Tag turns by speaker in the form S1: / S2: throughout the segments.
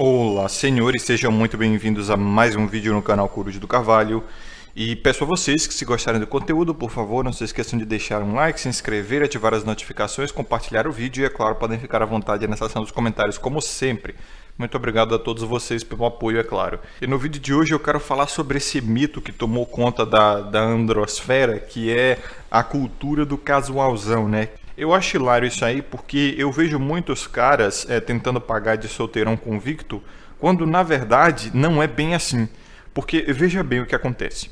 S1: Olá, senhores, sejam muito bem-vindos a mais um vídeo no canal Curujo do Carvalho. E peço a vocês que se gostarem do conteúdo, por favor, não se esqueçam de deixar um like, se inscrever, ativar as notificações, compartilhar o vídeo e, é claro, podem ficar à vontade na seção dos comentários, como sempre. Muito obrigado a todos vocês pelo apoio, é claro. E no vídeo de hoje eu quero falar sobre esse mito que tomou conta da, da androsfera, que é a cultura do casualzão, né? Eu acho hilário isso aí porque eu vejo muitos caras é, tentando pagar de solteirão convicto quando na verdade não é bem assim. Porque veja bem o que acontece.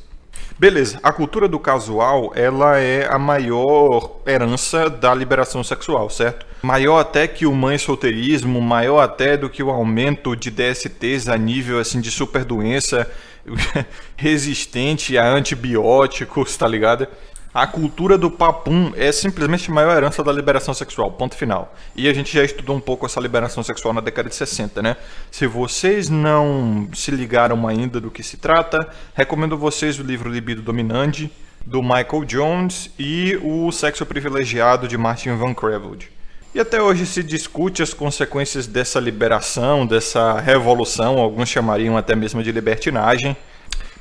S1: Beleza, a cultura do casual, ela é a maior herança da liberação sexual, certo? Maior até que o mãe solteirismo, maior até do que o aumento de DSTs a nível assim de super doença resistente a antibióticos, tá ligado? A cultura do papum é simplesmente a maior herança da liberação sexual, ponto final. E a gente já estudou um pouco essa liberação sexual na década de 60, né? Se vocês não se ligaram ainda do que se trata, recomendo vocês o livro Libido Dominante, do Michael Jones, e o Sexo Privilegiado, de Martin Van Creveld. E até hoje se discute as consequências dessa liberação, dessa revolução, alguns chamariam até mesmo de libertinagem,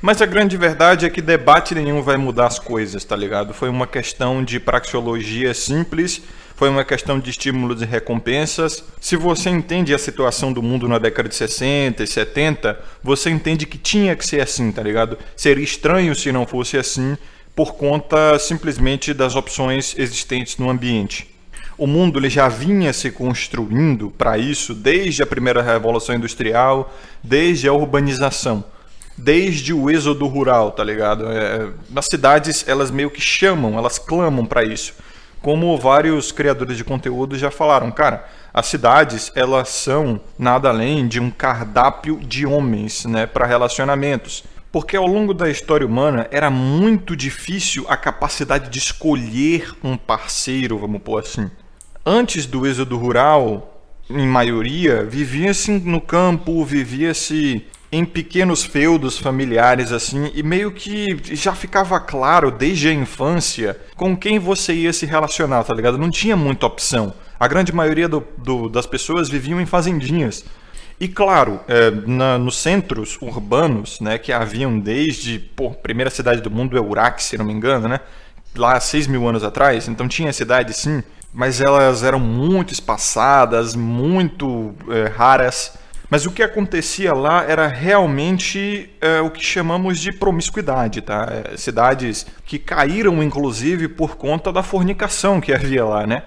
S1: mas a grande verdade é que debate nenhum vai mudar as coisas, tá ligado? Foi uma questão de praxeologia simples, foi uma questão de estímulos e recompensas. Se você entende a situação do mundo na década de 60 e 70, você entende que tinha que ser assim, tá ligado? Seria estranho se não fosse assim, por conta simplesmente das opções existentes no ambiente. O mundo ele já vinha se construindo para isso desde a primeira revolução industrial, desde a urbanização desde o êxodo rural, tá ligado? É, é, as cidades, elas meio que chamam, elas clamam para isso. Como vários criadores de conteúdo já falaram, cara, as cidades, elas são nada além de um cardápio de homens, né, para relacionamentos. Porque ao longo da história humana era muito difícil a capacidade de escolher um parceiro, vamos pôr assim. Antes do êxodo rural, em maioria, vivia-se no campo, vivia-se em pequenos feudos familiares assim, e meio que já ficava claro desde a infância com quem você ia se relacionar, tá ligado? Não tinha muita opção. A grande maioria do, do, das pessoas viviam em fazendinhas. E claro, é, na, nos centros urbanos, né, que haviam desde, pô, primeira cidade do mundo é Uraque, se não me engano, né? Lá 6 mil anos atrás, então tinha cidade sim, mas elas eram muito espaçadas, muito é, raras mas o que acontecia lá era realmente é, o que chamamos de promiscuidade, tá? É, cidades que caíram, inclusive, por conta da fornicação que havia lá, né?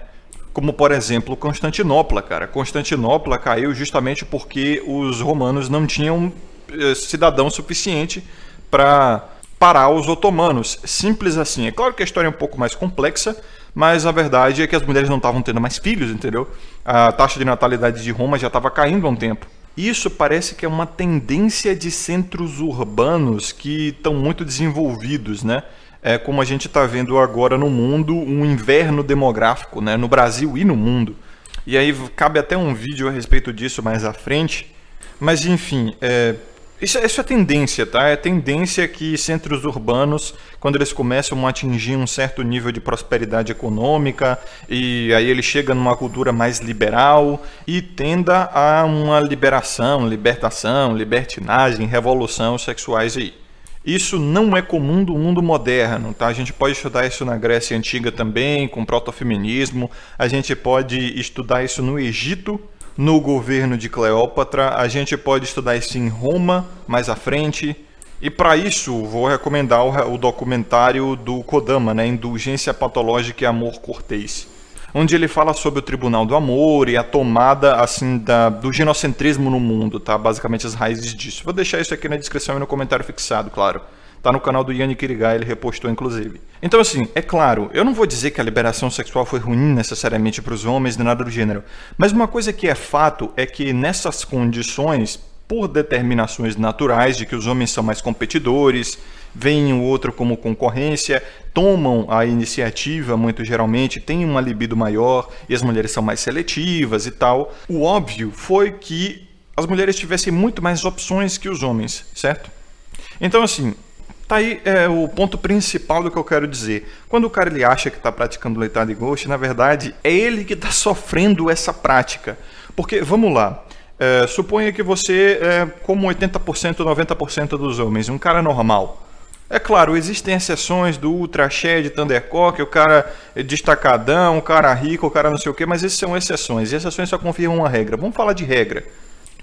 S1: Como, por exemplo, Constantinopla, cara. Constantinopla caiu justamente porque os romanos não tinham é, cidadão suficiente para parar os otomanos. Simples assim. É claro que a história é um pouco mais complexa, mas a verdade é que as mulheres não estavam tendo mais filhos, entendeu? A taxa de natalidade de Roma já estava caindo há um tempo. Isso parece que é uma tendência de centros urbanos que estão muito desenvolvidos, né? É como a gente está vendo agora no mundo, um inverno demográfico, né? No Brasil e no mundo. E aí cabe até um vídeo a respeito disso mais à frente. Mas enfim, é, isso, é, isso é tendência, tá? É tendência que centros urbanos, quando eles começam a atingir um certo nível de prosperidade econômica, e aí ele chega numa cultura mais liberal e tenda a uma liberação, libertação, libertinagem, revolução sexuais aí. Isso não é comum do mundo moderno, tá? A gente pode estudar isso na Grécia Antiga também, com protofeminismo, a gente pode estudar isso no Egito no governo de Cleópatra. A gente pode estudar isso em Roma mais à frente. E para isso, vou recomendar o, documentário do Kodama, né? Indulgência Patológica e Amor Cortês, onde ele fala sobre o Tribunal do Amor e a tomada assim da, do genocentrismo no mundo, tá? Basicamente as raízes disso. Vou deixar isso aqui na descrição e no comentário fixado, claro. Tá no canal do Yannick Kirigai, ele repostou inclusive. Então assim, é claro, eu não vou dizer que a liberação sexual foi ruim necessariamente para os homens, nem nada do gênero. Mas uma coisa que é fato é que nessas condições, por determinações naturais de que os homens são mais competidores, veem o outro como concorrência, tomam a iniciativa muito geralmente, têm uma libido maior e as mulheres são mais seletivas e tal. O óbvio foi que as mulheres tivessem muito mais opções que os homens, certo? Então, assim, Tá aí é, o ponto principal do que eu quero dizer. Quando o cara ele acha que está praticando leitada e ghost, na verdade é ele que está sofrendo essa prática. Porque, vamos lá, é, suponha que você é como 80%, 90% dos homens, um cara normal. É claro, existem exceções do Ultra Shed, Thundercock, o cara é destacadão, o cara rico, o cara não sei o que, mas esses são exceções. E exceções só confirmam uma regra. Vamos falar de regra.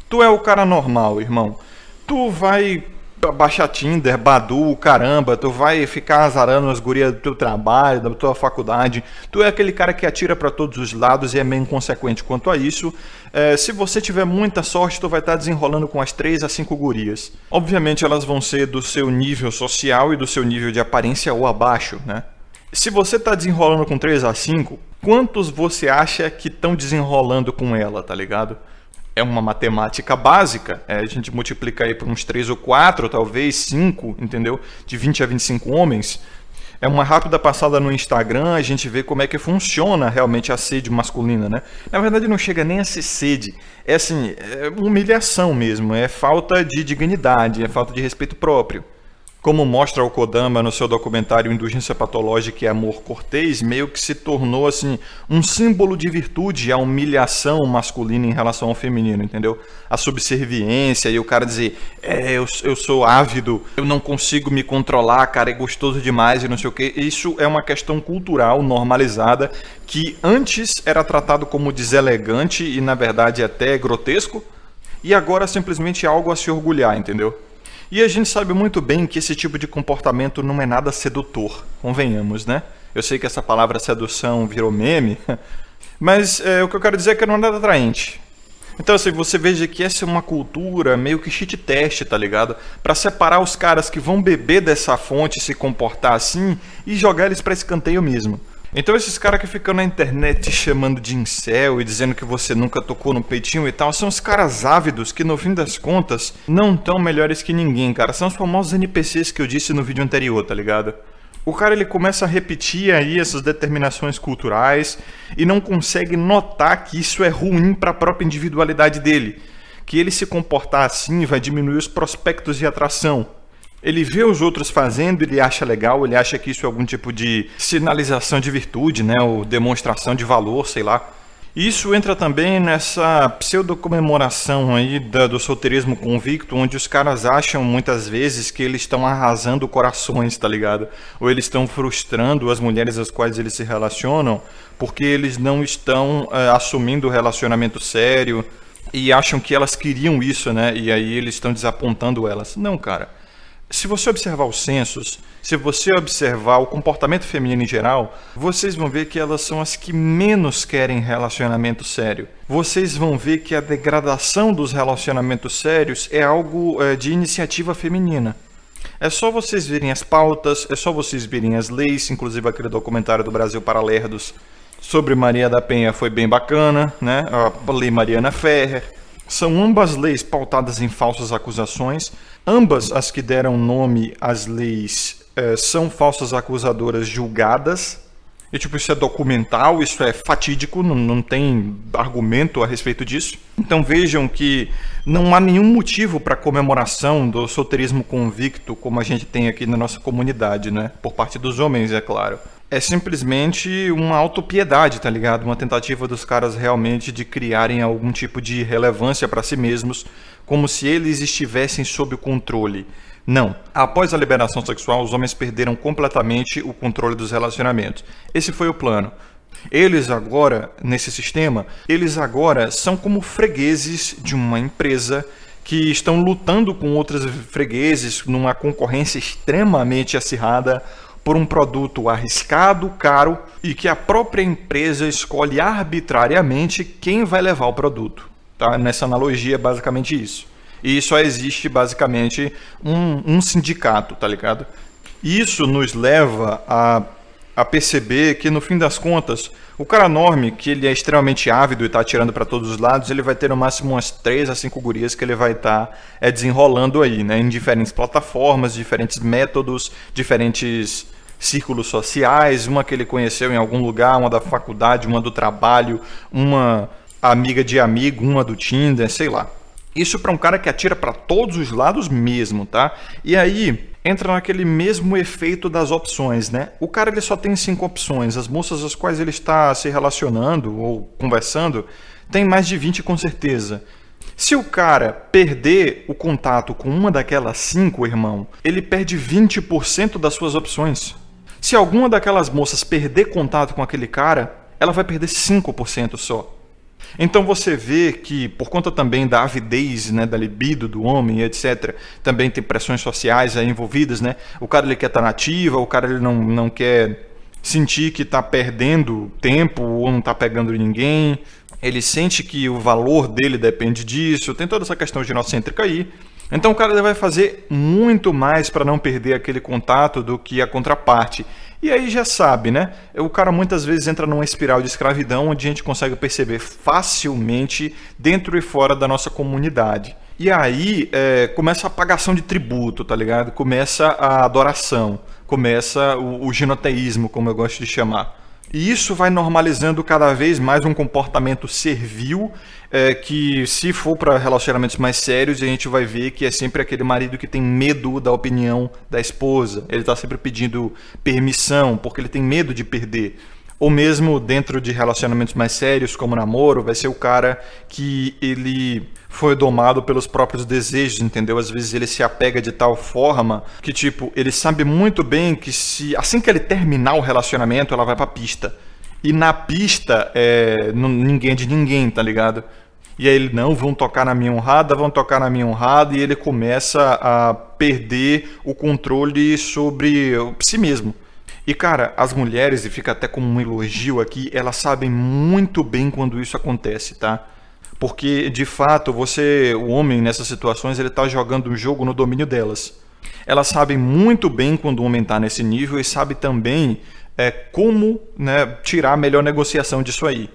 S1: Tu é o cara normal, irmão. Tu vai baixar Tinder, Badu, caramba, tu vai ficar azarando as gurias do teu trabalho, da tua faculdade. Tu é aquele cara que atira para todos os lados e é meio inconsequente quanto a isso. É, se você tiver muita sorte, tu vai estar tá desenrolando com as três a cinco gurias. Obviamente elas vão ser do seu nível social e do seu nível de aparência ou abaixo, né? Se você está desenrolando com 3 a 5, quantos você acha que estão desenrolando com ela, tá ligado? é uma matemática básica. É, a gente multiplica aí por uns 3 ou 4, talvez 5, entendeu? De 20 a 25 homens. É uma rápida passada no Instagram, a gente vê como é que funciona realmente a sede masculina, né? Na verdade, não chega nem a ser sede. É assim, é humilhação mesmo, é falta de dignidade, é falta de respeito próprio. Como mostra o Kodama no seu documentário Indulgência Patológica e Amor Cortês, meio que se tornou assim um símbolo de virtude a humilhação masculina em relação ao feminino, entendeu? A subserviência e o cara dizer, é, eu, eu sou ávido, eu não consigo me controlar, cara, é gostoso demais e não sei o que. Isso é uma questão cultural normalizada que antes era tratado como deselegante e na verdade até grotesco e agora simplesmente é algo a se orgulhar, entendeu? E a gente sabe muito bem que esse tipo de comportamento não é nada sedutor, convenhamos, né? Eu sei que essa palavra sedução virou meme, mas é, o que eu quero dizer é que não é nada atraente. Então, assim, você veja que essa é uma cultura meio que cheat teste, tá ligado? Para separar os caras que vão beber dessa fonte, se comportar assim e jogar eles para escanteio mesmo. Então esses caras que ficam na internet chamando de incel e dizendo que você nunca tocou no peitinho e tal, são os caras ávidos que no fim das contas não tão melhores que ninguém, cara. São os famosos NPCs que eu disse no vídeo anterior, tá ligado? O cara ele começa a repetir aí essas determinações culturais e não consegue notar que isso é ruim para a própria individualidade dele, que ele se comportar assim vai diminuir os prospectos de atração, ele vê os outros fazendo, ele acha legal, ele acha que isso é algum tipo de sinalização de virtude, né? Ou demonstração de valor, sei lá. Isso entra também nessa pseudo-comemoração aí do solteirismo convicto, onde os caras acham muitas vezes que eles estão arrasando corações, tá ligado? Ou eles estão frustrando as mulheres às quais eles se relacionam, porque eles não estão é, assumindo o relacionamento sério e acham que elas queriam isso, né? E aí eles estão desapontando elas. Não, cara se você observar os censos, se você observar o comportamento feminino em geral, vocês vão ver que elas são as que menos querem relacionamento sério. Vocês vão ver que a degradação dos relacionamentos sérios é algo é, de iniciativa feminina. É só vocês verem as pautas, é só vocês verem as leis, inclusive aquele documentário do Brasil para Lerdos sobre Maria da Penha foi bem bacana, né? A Lei Mariana Ferrer, são ambas leis pautadas em falsas acusações, ambas as que deram nome às leis é, são falsas acusadoras julgadas. E, tipo, isso é documental, isso é fatídico, não, não tem argumento a respeito disso. Então vejam que não há nenhum motivo para comemoração do solteirismo convicto como a gente tem aqui na nossa comunidade, né? Por parte dos homens, é claro é simplesmente uma autopiedade, tá ligado? Uma tentativa dos caras realmente de criarem algum tipo de relevância para si mesmos, como se eles estivessem sob o controle. Não. Após a liberação sexual, os homens perderam completamente o controle dos relacionamentos. Esse foi o plano. Eles agora, nesse sistema, eles agora são como fregueses de uma empresa que estão lutando com outras fregueses numa concorrência extremamente acirrada por um produto arriscado, caro e que a própria empresa escolhe arbitrariamente quem vai levar o produto. Tá? Nessa analogia, é basicamente isso. E só existe basicamente um, um sindicato, tá ligado? Isso nos leva a a perceber que no fim das contas, o cara enorme que ele é extremamente ávido e está atirando para todos os lados, ele vai ter no máximo umas 3 a 5 gurias que ele vai estar tá, é, desenrolando aí, né, em diferentes plataformas, diferentes métodos, diferentes círculos sociais, uma que ele conheceu em algum lugar, uma da faculdade, uma do trabalho, uma amiga de amigo, uma do Tinder, sei lá. Isso para um cara que atira para todos os lados mesmo, tá? E aí entra naquele mesmo efeito das opções, né? O cara ele só tem cinco opções, as moças às quais ele está se relacionando ou conversando tem mais de 20 com certeza. Se o cara perder o contato com uma daquelas cinco, irmão, ele perde 20% das suas opções. Se alguma daquelas moças perder contato com aquele cara, ela vai perder 5% só. Então você vê que, por conta também da avidez, né, da libido do homem, etc., também tem pressões sociais envolvidas, né? O cara ele quer estar tá nativa, o cara ele não, não quer sentir que está perdendo tempo ou não está pegando ninguém, ele sente que o valor dele depende disso, tem toda essa questão ginocêntrica aí. Então o cara vai fazer muito mais para não perder aquele contato do que a contraparte. E aí já sabe, né? O cara muitas vezes entra numa espiral de escravidão onde a gente consegue perceber facilmente dentro e fora da nossa comunidade. E aí é, começa a pagação de tributo, tá ligado? Começa a adoração, começa o, o ginoteísmo, como eu gosto de chamar. E isso vai normalizando cada vez mais um comportamento servil, é, que se for para relacionamentos mais sérios, a gente vai ver que é sempre aquele marido que tem medo da opinião da esposa. Ele está sempre pedindo permissão, porque ele tem medo de perder ou mesmo dentro de relacionamentos mais sérios, como namoro, vai ser o cara que ele foi domado pelos próprios desejos, entendeu? Às vezes ele se apega de tal forma que, tipo, ele sabe muito bem que se assim que ele terminar o relacionamento, ela vai pra pista. E na pista, é, ninguém é de ninguém, tá ligado? E aí ele, não, vão tocar na minha honrada, vão tocar na minha honrada, e ele começa a perder o controle sobre si mesmo. E cara, as mulheres, e fica até como um elogio aqui, elas sabem muito bem quando isso acontece, tá? Porque de fato, você, o homem nessas situações, ele tá jogando um jogo no domínio delas. Elas sabem muito bem quando o homem tá nesse nível e sabe também é, como né, tirar a melhor negociação disso aí.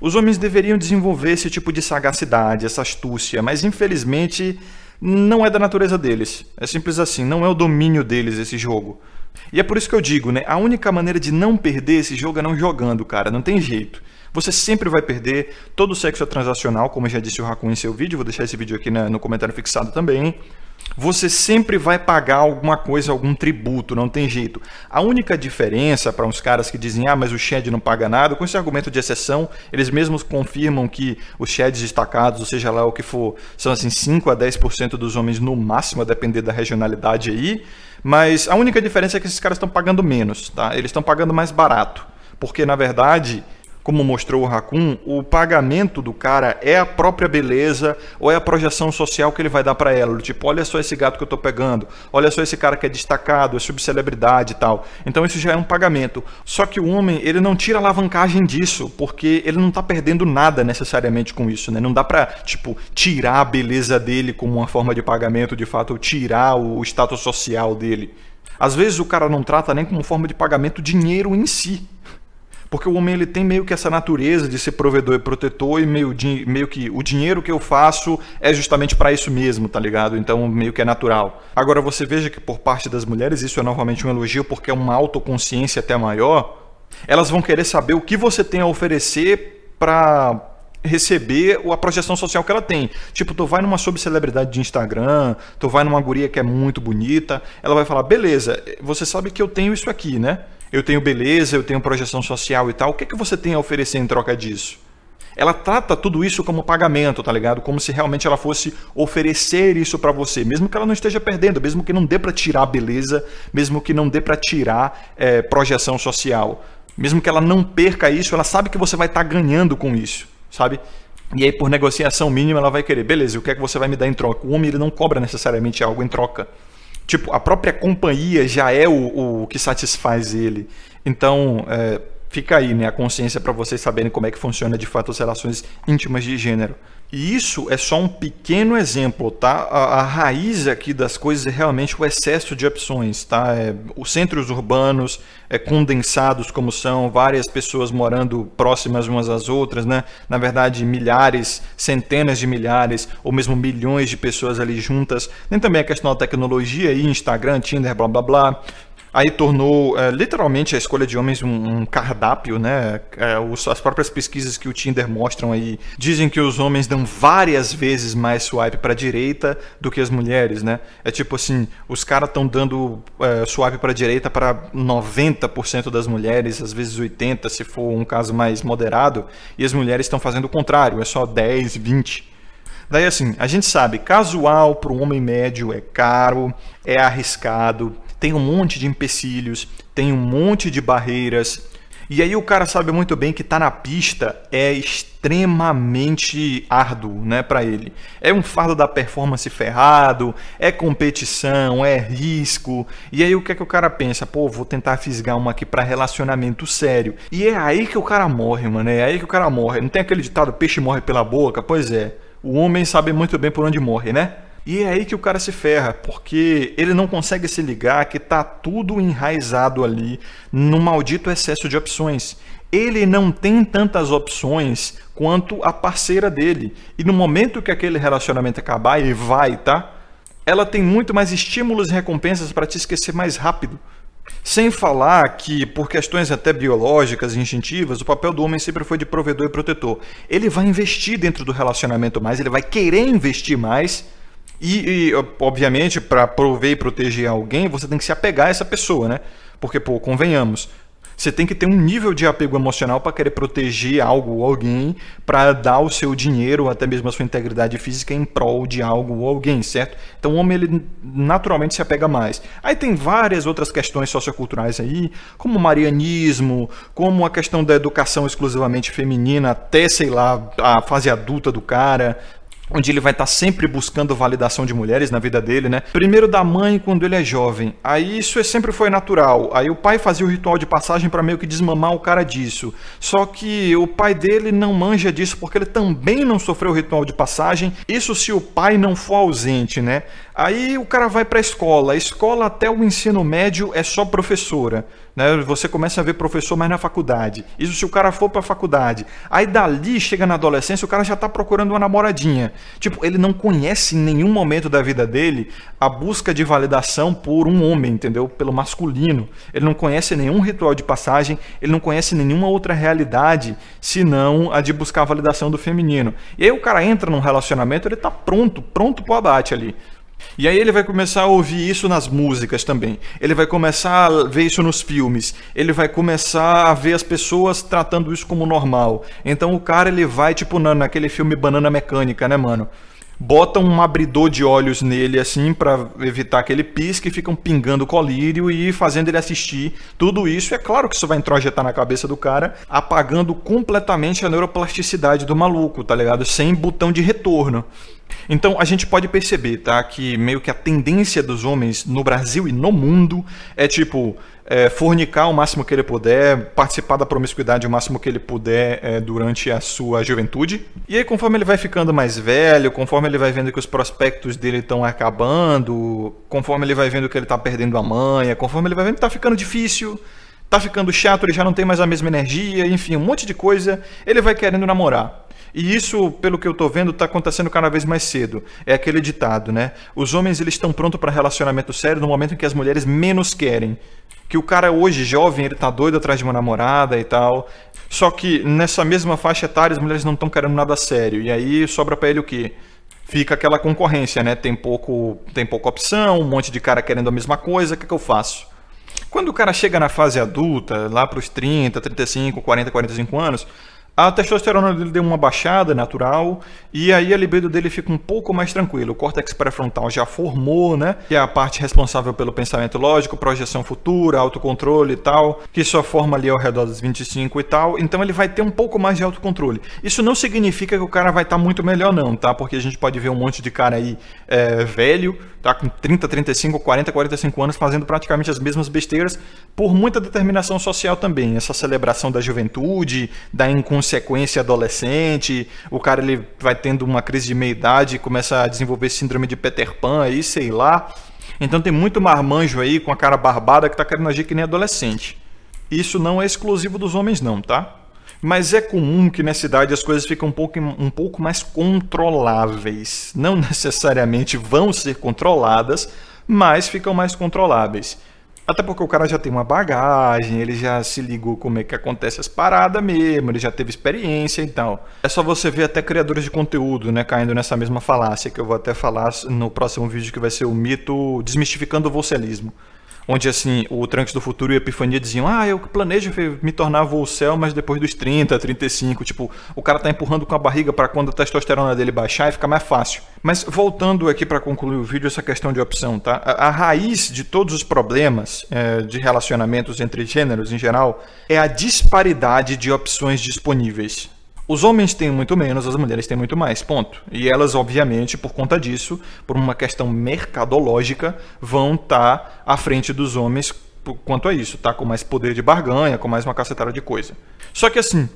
S1: Os homens deveriam desenvolver esse tipo de sagacidade, essa astúcia, mas infelizmente não é da natureza deles. É simples assim, não é o domínio deles esse jogo. E é por isso que eu digo, né? A única maneira de não perder esse jogo é não jogando, cara. Não tem jeito. Você sempre vai perder. Todo sexo é transacional, como já disse o Raccoon em seu vídeo. Vou deixar esse vídeo aqui no comentário fixado também. Você sempre vai pagar alguma coisa, algum tributo, não tem jeito. A única diferença para uns caras que dizem, ah, mas o Shed não paga nada, com esse argumento de exceção, eles mesmos confirmam que os Sheds destacados, ou seja lá o que for, são assim 5 a 10% dos homens no máximo, a depender da regionalidade aí. Mas a única diferença é que esses caras estão pagando menos, tá? Eles estão pagando mais barato. Porque, na verdade, como mostrou o Raccoon, o pagamento do cara é a própria beleza ou é a projeção social que ele vai dar para ela. Tipo, olha só esse gato que eu tô pegando, olha só esse cara que é destacado, é subcelebridade e tal. Então isso já é um pagamento. Só que o homem, ele não tira alavancagem disso, porque ele não tá perdendo nada necessariamente com isso, né? Não dá pra, tipo, tirar a beleza dele como uma forma de pagamento, de fato, ou tirar o status social dele. Às vezes o cara não trata nem como forma de pagamento dinheiro em si. Porque o homem ele tem meio que essa natureza de ser provedor e protetor e meio, meio que o dinheiro que eu faço é justamente para isso mesmo, tá ligado? Então meio que é natural. Agora você veja que por parte das mulheres isso é novamente um elogio porque é uma autoconsciência até maior. Elas vão querer saber o que você tem a oferecer para receber a projeção social que ela tem. Tipo, tu vai numa subcelebridade de Instagram, tu vai numa guria que é muito bonita, ela vai falar: "Beleza, você sabe que eu tenho isso aqui, né? Eu tenho beleza, eu tenho projeção social e tal. O que é que você tem a oferecer em troca disso? Ela trata tudo isso como pagamento, tá ligado? Como se realmente ela fosse oferecer isso para você, mesmo que ela não esteja perdendo, mesmo que não dê para tirar beleza, mesmo que não dê para tirar é, projeção social, mesmo que ela não perca isso, ela sabe que você vai estar tá ganhando com isso, sabe? E aí, por negociação mínima, ela vai querer, beleza, o que é que você vai me dar em troca? O homem ele não cobra necessariamente algo em troca tipo, a própria companhia já é o, o que satisfaz ele. Então, é, fica aí, né, a consciência para vocês saberem como é que funciona de fato as relações íntimas de gênero. E isso é só um pequeno exemplo, tá? A, a, raiz aqui das coisas é realmente o excesso de opções, tá? É, os centros urbanos é, condensados como são, várias pessoas morando próximas umas às outras, né? Na verdade, milhares, centenas de milhares, ou mesmo milhões de pessoas ali juntas. Tem também a questão da tecnologia aí, Instagram, Tinder, blá blá blá aí tornou é, literalmente a escolha de homens um, um cardápio, né? É, os, as próprias pesquisas que o Tinder mostram aí dizem que os homens dão várias vezes mais swipe para direita do que as mulheres, né? É tipo assim, os caras estão dando é, swipe para direita para 90% das mulheres, às vezes 80 se for um caso mais moderado, e as mulheres estão fazendo o contrário, é só 10, 20. Daí assim, a gente sabe, casual para o homem médio é caro, é arriscado, tem um monte de empecilhos, tem um monte de barreiras. E aí o cara sabe muito bem que estar tá na pista é extremamente árduo, né, para ele. É um fardo da performance ferrado, é competição, é risco. E aí o que é que o cara pensa? Pô, vou tentar fisgar uma aqui para relacionamento sério. E é aí que o cara morre, mano. É aí que o cara morre. Não tem aquele ditado peixe morre pela boca? Pois é. O homem sabe muito bem por onde morre, né? E é aí que o cara se ferra, porque ele não consegue se ligar que tá tudo enraizado ali no maldito excesso de opções. Ele não tem tantas opções quanto a parceira dele. E no momento que aquele relacionamento acabar, ele vai, tá? Ela tem muito mais estímulos e recompensas para te esquecer mais rápido. Sem falar que, por questões até biológicas e instintivas, o papel do homem sempre foi de provedor e protetor. Ele vai investir dentro do relacionamento mais, ele vai querer investir mais e, e obviamente, para prover e proteger alguém, você tem que se apegar a essa pessoa, né? Porque, pô, convenhamos, você tem que ter um nível de apego emocional para querer proteger algo ou alguém, para dar o seu dinheiro, ou até mesmo a sua integridade física em prol de algo ou alguém, certo? Então o homem ele naturalmente se apega mais. Aí tem várias outras questões socioculturais aí, como o marianismo, como a questão da educação exclusivamente feminina até, sei lá, a fase adulta do cara, onde ele vai estar sempre buscando validação de mulheres na vida dele, né? Primeiro da mãe quando ele é jovem. Aí isso é sempre foi natural. Aí o pai fazia o ritual de passagem para meio que desmamar o cara disso. Só que o pai dele não manja disso porque ele também não sofreu o ritual de passagem. Isso se o pai não for ausente, né? Aí o cara vai para a escola, a escola até o ensino médio é só professora. Né? Você começa a ver professor mais na faculdade. Isso se o cara for para a faculdade. Aí dali chega na adolescência, o cara já está procurando uma namoradinha. Tipo, ele não conhece em nenhum momento da vida dele a busca de validação por um homem, entendeu? Pelo masculino. Ele não conhece nenhum ritual de passagem, ele não conhece nenhuma outra realidade senão a de buscar a validação do feminino. E aí o cara entra num relacionamento, ele está pronto, pronto para o abate ali. E aí ele vai começar a ouvir isso nas músicas também. Ele vai começar a ver isso nos filmes. Ele vai começar a ver as pessoas tratando isso como normal. Então o cara ele vai tipo na, naquele filme Banana Mecânica, né, mano? Bota um abridor de olhos nele assim para evitar que ele pisque, ficam pingando o colírio e fazendo ele assistir tudo isso. É claro que isso vai introjetar na cabeça do cara, apagando completamente a neuroplasticidade do maluco, tá ligado? Sem botão de retorno. Então a gente pode perceber, tá, que meio que a tendência dos homens no Brasil e no mundo é tipo é, fornicar o máximo que ele puder, participar da promiscuidade o máximo que ele puder é, durante a sua juventude. E aí conforme ele vai ficando mais velho, conforme ele vai vendo que os prospectos dele estão acabando, conforme ele vai vendo que ele está perdendo a manha, conforme ele vai vendo que está ficando difícil, está ficando chato, ele já não tem mais a mesma energia, enfim, um monte de coisa, ele vai querendo namorar. E isso, pelo que eu estou vendo, está acontecendo cada vez mais cedo. É aquele ditado, né? Os homens eles estão prontos para relacionamento sério no momento em que as mulheres menos querem. Que o cara hoje jovem, ele tá doido atrás de uma namorada e tal. Só que nessa mesma faixa etária as mulheres não estão querendo nada sério. E aí sobra para ele o quê? Fica aquela concorrência, né? Tem pouco, tem pouca opção, um monte de cara querendo a mesma coisa, o que, que eu faço? Quando o cara chega na fase adulta, lá para os 30, 35, 40, 45 anos, a testosterona dele deu uma baixada natural e aí a libido dele fica um pouco mais tranquila. O córtex pré-frontal já formou, né? Que é a parte responsável pelo pensamento lógico, projeção futura, autocontrole e tal, que só forma ali ao redor dos 25 e tal. Então ele vai ter um pouco mais de autocontrole. Isso não significa que o cara vai estar tá muito melhor não, tá? Porque a gente pode ver um monte de cara aí é, velho, tá com 30, 35, 40, 45 anos fazendo praticamente as mesmas besteiras por muita determinação social também. Essa celebração da juventude, da inconsciência sequência adolescente, o cara ele vai tendo uma crise de meia-idade, começa a desenvolver síndrome de Peter Pan aí, sei lá. Então tem muito marmanjo aí com a cara barbada que tá querendo agir que nem adolescente. Isso não é exclusivo dos homens não, tá? Mas é comum que nessa idade as coisas ficam um pouco, um pouco mais controláveis. Não necessariamente vão ser controladas, mas ficam mais controláveis. Até porque o cara já tem uma bagagem, ele já se ligou como é que acontece as paradas mesmo, ele já teve experiência e então. tal. É só você ver até criadores de conteúdo, né, caindo nessa mesma falácia que eu vou até falar no próximo vídeo que vai ser o mito desmistificando o vocalismo onde assim, o Trunks do futuro e a Epifania diziam: "Ah, eu planejo me tornar voo céu, mas depois dos 30, 35", tipo, o cara tá empurrando com a barriga para quando a testosterona dele baixar e ficar mais fácil. Mas voltando aqui para concluir o vídeo essa questão de opção, tá? A, a raiz de todos os problemas é, de relacionamentos entre gêneros em geral é a disparidade de opções disponíveis. Os homens têm muito menos, as mulheres têm muito mais, ponto. E elas, obviamente, por conta disso, por uma questão mercadológica, vão estar tá à frente dos homens quanto a isso, tá? Com mais poder de barganha, com mais uma cacetada de coisa. Só que assim,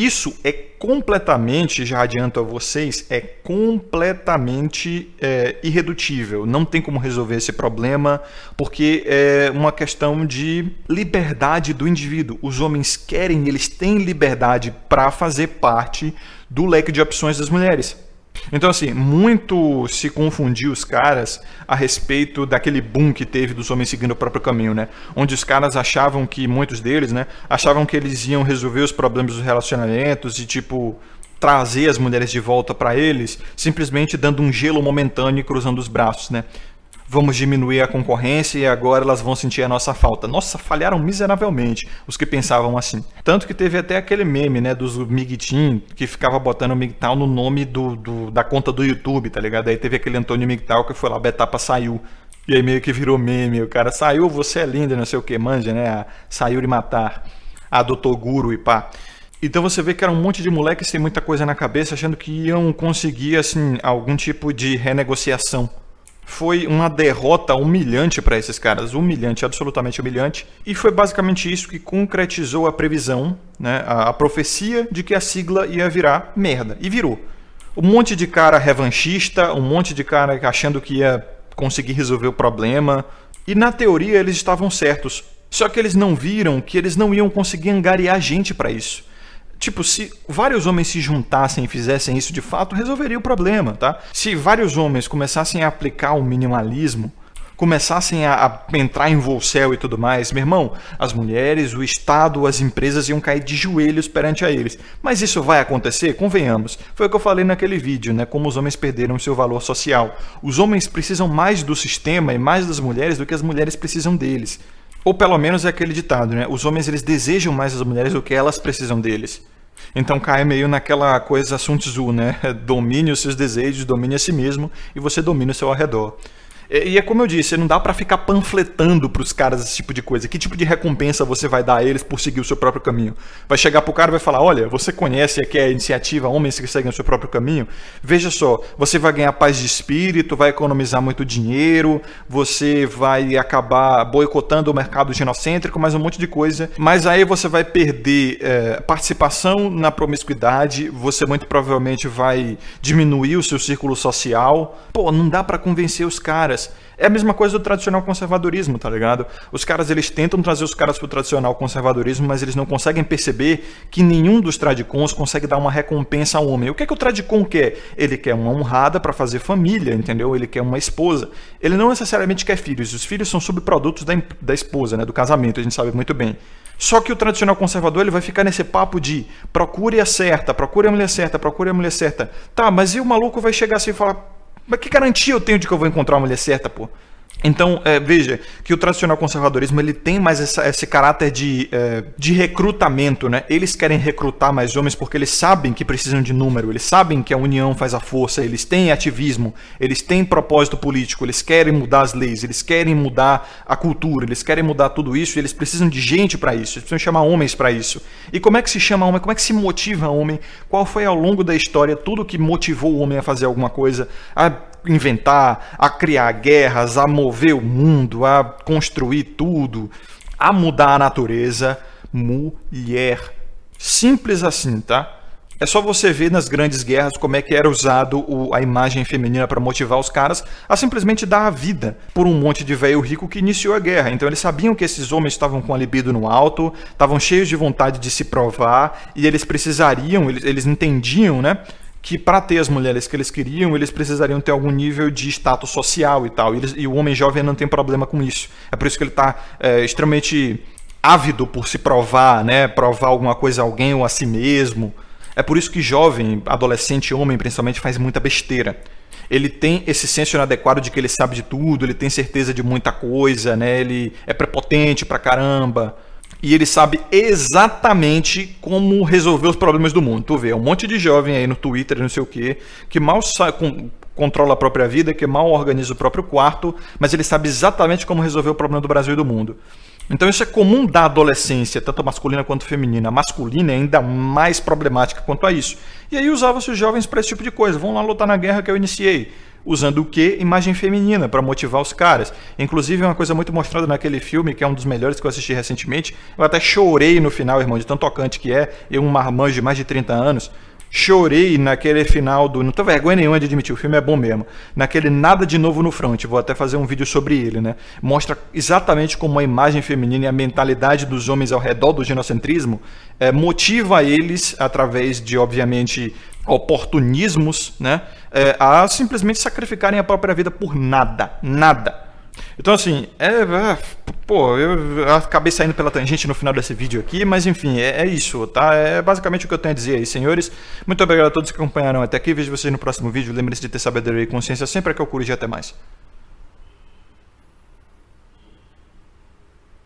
S1: isso é completamente, já adianto a vocês, é completamente é, irredutível. Não tem como resolver esse problema, porque é uma questão de liberdade do indivíduo. Os homens querem, eles têm liberdade para fazer parte do leque de opções das mulheres. Então, assim, muito se confundiu os caras a respeito daquele boom que teve dos homens seguindo o próprio caminho, né? Onde os caras achavam que, muitos deles, né? Achavam que eles iam resolver os problemas dos relacionamentos e, tipo, trazer as mulheres de volta para eles, simplesmente dando um gelo momentâneo e cruzando os braços, né? vamos diminuir a concorrência e agora elas vão sentir a nossa falta. Nossa, falharam miseravelmente os que pensavam assim. Tanto que teve até aquele meme, né, dos Migtin, que ficava botando o Migtal no nome do, do, da conta do YouTube, tá ligado? Aí teve aquele Antônio Migtal que foi lá, Betapa saiu. E aí meio que virou meme, o cara saiu, você é linda, não sei o que, manja, né? Saiu e matar, a doutor guru e pá. Então você vê que era um monte de moleques sem muita coisa na cabeça, achando que iam conseguir, assim, algum tipo de renegociação foi uma derrota humilhante para esses caras, humilhante, absolutamente humilhante. E foi basicamente isso que concretizou a previsão, né, a, a profecia de que a sigla ia virar merda. E virou. Um monte de cara revanchista, um monte de cara achando que ia conseguir resolver o problema. E na teoria eles estavam certos. Só que eles não viram que eles não iam conseguir angariar gente para isso. Tipo, se vários homens se juntassem e fizessem isso de fato, resolveria o problema, tá? Se vários homens começassem a aplicar o minimalismo, começassem a, a entrar em volcel e tudo mais, meu irmão, as mulheres, o Estado, as empresas iam cair de joelhos perante a eles. Mas isso vai acontecer? Convenhamos. Foi o que eu falei naquele vídeo, né? Como os homens perderam seu valor social. Os homens precisam mais do sistema e mais das mulheres do que as mulheres precisam deles. Ou pelo menos é aquele ditado, né? Os homens eles desejam mais as mulheres do que elas precisam deles. Então cai meio naquela coisa assunto Tzu, né? Domine os seus desejos, domine a si mesmo e você domina o seu arredor. É, e é como eu disse, não dá para ficar panfletando pros caras esse tipo de coisa. Que tipo de recompensa você vai dar a eles por seguir o seu próprio caminho? Vai chegar pro cara e vai falar: olha, você conhece aqui a iniciativa Homens que Seguem o Seu Próprio Caminho? Veja só, você vai ganhar paz de espírito, vai economizar muito dinheiro, você vai acabar boicotando o mercado genocêntrico, mais um monte de coisa. Mas aí você vai perder é, participação na promiscuidade, você muito provavelmente vai diminuir o seu círculo social. Pô, não dá para convencer os caras caras. É a mesma coisa do tradicional conservadorismo, tá ligado? Os caras, eles tentam trazer os caras pro tradicional conservadorismo, mas eles não conseguem perceber que nenhum dos tradicons consegue dar uma recompensa ao homem. O que é que o tradicon quer? Ele quer uma honrada para fazer família, entendeu? Ele quer uma esposa. Ele não necessariamente quer filhos. Os filhos são subprodutos da, da esposa, né? Do casamento, a gente sabe muito bem. Só que o tradicional conservador ele vai ficar nesse papo de procure a certa, procure a mulher certa, procure a mulher certa. Tá, mas e o maluco vai chegar assim e falar, mas que garantia eu tenho de que eu vou encontrar a mulher certa, pô? Então, é, veja que o tradicional conservadorismo ele tem mais essa, esse caráter de, é, de recrutamento. Né? Eles querem recrutar mais homens porque eles sabem que precisam de número, eles sabem que a união faz a força, eles têm ativismo, eles têm propósito político, eles querem mudar as leis, eles querem mudar a cultura, eles querem mudar tudo isso e eles precisam de gente para isso, eles precisam chamar homens para isso. E como é que se chama homem? Como é que se motiva homem? Qual foi ao longo da história tudo que motivou o homem a fazer alguma coisa? A ah, inventar, a criar guerras, a mover o mundo, a construir tudo, a mudar a natureza. Mulher. Simples assim, tá? É só você ver nas grandes guerras como é que era usado o, a imagem feminina para motivar os caras a simplesmente dar a vida por um monte de velho rico que iniciou a guerra. Então eles sabiam que esses homens estavam com a libido no alto, estavam cheios de vontade de se provar e eles precisariam, eles, eles entendiam, né? que para ter as mulheres que eles queriam, eles precisariam ter algum nível de status social e tal. E, eles, e o homem jovem não tem problema com isso. É por isso que ele está é, extremamente ávido por se provar, né? Provar alguma coisa a alguém ou a si mesmo. É por isso que jovem, adolescente, homem principalmente, faz muita besteira. Ele tem esse senso inadequado de que ele sabe de tudo, ele tem certeza de muita coisa, né? Ele é prepotente pra caramba e ele sabe exatamente como resolver os problemas do mundo. Tu vê, um monte de jovem aí no Twitter, não sei o quê, que mal sabe, com, controla a própria vida, que mal organiza o próprio quarto, mas ele sabe exatamente como resolver o problema do Brasil e do mundo. Então isso é comum da adolescência, tanto masculina quanto feminina. A masculina é ainda mais problemática quanto a isso. E aí usavam-se os jovens para esse tipo de coisa. Vão lá lutar na guerra que eu iniciei usando o que? Imagem feminina para motivar os caras. Inclusive, uma coisa muito mostrada naquele filme, que é um dos melhores que eu assisti recentemente. Eu até chorei no final, irmão, de tão tocante que é. Eu, um marmanjo de mais de 30 anos, chorei naquele final do. Não tô vergonha nenhuma de admitir, o filme é bom mesmo. Naquele Nada de Novo no Front, vou até fazer um vídeo sobre ele, né? Mostra exatamente como a imagem feminina e a mentalidade dos homens ao redor do genocentrismo é, eh, motiva eles, através de, obviamente, oportunismos, né? É, a simplesmente sacrificarem a própria vida por nada, nada. Então, assim, é, é, pô, eu acabei saindo pela tangente no final desse vídeo aqui, mas enfim, é, é, isso, tá? É basicamente o que eu tenho a dizer aí, senhores. Muito obrigado a todos que acompanharam até aqui, vejo vocês no próximo vídeo. Lembre-se de ter sabedoria e consciência sempre que eu curo e até mais.